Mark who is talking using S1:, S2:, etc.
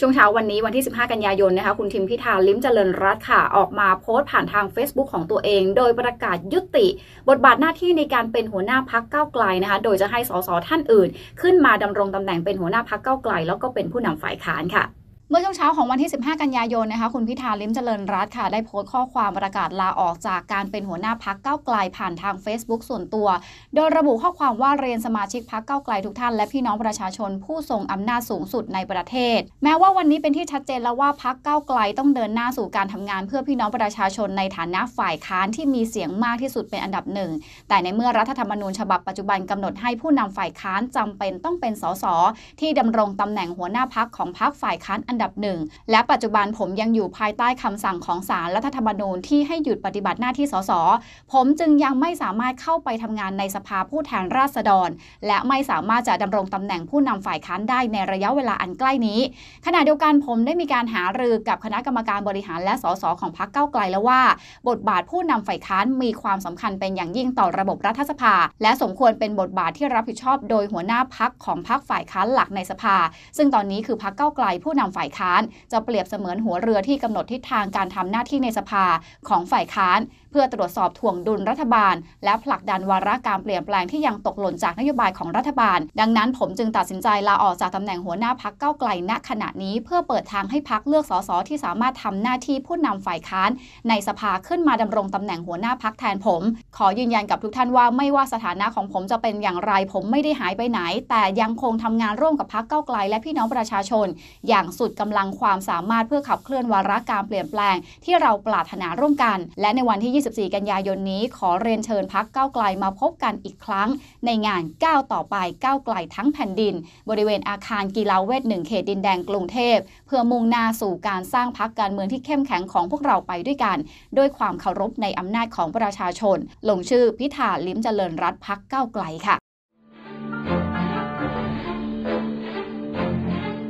S1: ช่วงเช้าวันนี้วันที่ 15 กันยายนนะคะคุณทิมพิธาลิ้มเจริญรัตค่ะ ออกมาโพสต์ผ่านทาง Facebook ของตัวเองโดยประกาศยุติ บทบาทหน้าที่ในการเป็นหัวหน้าพักเก้าไกลนะคะ โดยจะให้สสท่านอื่นขึ้นมาดำรงตำแหน่งเป็นหัวหน้าพักเก้าไกล แล้วก็เป็นผู้นำฝ่ายค้านค่ะเมื่อช่วงเช้าของวันที่ 15 กันยายนนะคะคุณพิธาลิมเจริญรัตค่ะ ได้โพสต์ข้อความประกาศลาออกจากการเป็นหัวหน้าพักเก้าไกลผ่านทาง Facebook ส่วนตัว โดยระบุข้อความว่าเรียนสมาชิกพักเก้าไกลทุกท่านและพี่น้องประชาชนผู้ทรงอำนาจสูงสุดในประเทศ แม้ว่าวันนี้เป็นที่ชัดเจนแล้วว่าพักเก้าไกลต้องเดินหน้าสู่การทำงาน เพื่อพี่น้องประชาชนในฐานะฝ่ายค้านที่มีเสียงมากที่สุดเป็นอันดับหนึ่งแต่ในเมื่อรัฐธรรมนูญฉบับปัจจุบันกำหนดให้ผู้นำฝ่ายค้านจำเป็นต้องเป็นสสที่ดำรงตำแหน่งหัวหน้าพักของพักฝ่ายค้านอันดับหนึ่งและปัจจุบันผมยังอยู่ภายใต้คำสั่งของศาลรัฐธรรมนูญที่ให้หยุดปฏิบัติหน้าที่สส ผมจึงยังไม่สามารถเข้าไปทำงานในสภาผู้แทนราษฎร และไม่สามารถจะดำรงตำแหน่งผู้นำฝ่ายค้านได้ในระยะเวลาอันใกล้นี้ขณะเดียวกันผมได้มีการหารือกับคณะกรรมการบริหารและสสของพรรคเก้าไกลแล้วว่า บทบาทผู้นำฝ่ายค้านมีความสำคัญเป็นอย่างยิ่งต่อระบบรัฐสภา และสมควรเป็นบทบาทที่รับผิดชอบโดยหัวหน้าพักของพักฝ่ายค้านหลักในสภา ซึ่งตอนนี้คือพักเก้าไกลผู้นำฝ่ายายค้านจะเปรียบเสมือนหัวเรือที่กำหนดทิศทางการทำหน้าที่ในสภา ของฝ่ายค้าน เพื่อตรวจสอบถ่วงดุลรัฐบาล และผลักดันวาระการเปลี่ยนแปลงที่ยังตกหล่นจากนโยบายของรัฐบาล ดังนั้นผมจึงตัดสินใจลาออกจากตำแหน่งหัวหน้าพักเก้าไกลณขณะนี้เพื่อเปิดทางให้พักเลือกสสที่สามารถทำหน้าที่ผู้นำฝ่ายค้าน ในสภาขึ้นมาดำรงตำแหน่งหัวหน้าพักแทนผมขอยืนยันกับทุกท่านว่าไม่ว่าสถานะของผมจะเป็นอย่างไรผมไม่ได้หายไปไหน แต่ยังคงทำงานร่วมกับพักเก้าไกลและพี่น้องประชาชน อย่างสุดกำลังความสามารถเพื่อขับเคลื่อนวาระการเปลี่ยนแปลงที่เราปรารถนาร่วมกัน และในวันที่ 24 กันยายนนี้ ขอเรียนเชิญพักเก้าไกลมาพบกันอีกครั้งในงานก้าวต่อไปก้าวไกลทั้งแผ่นดิน บริเวณอาคารกีฬาเวทหนึ่งเขตดินแดงกรุงเทพ เพื่อมุ่งหน้าสู่การสร้างพักการเมืองที่เข้มแข็งของพวกเราไปด้วยกัน ด้วยความเคารพในอำนาจของประชาชน ลงชื่อพิธาลิ้มเจริญรัฐพักเก้าไกลค่ะ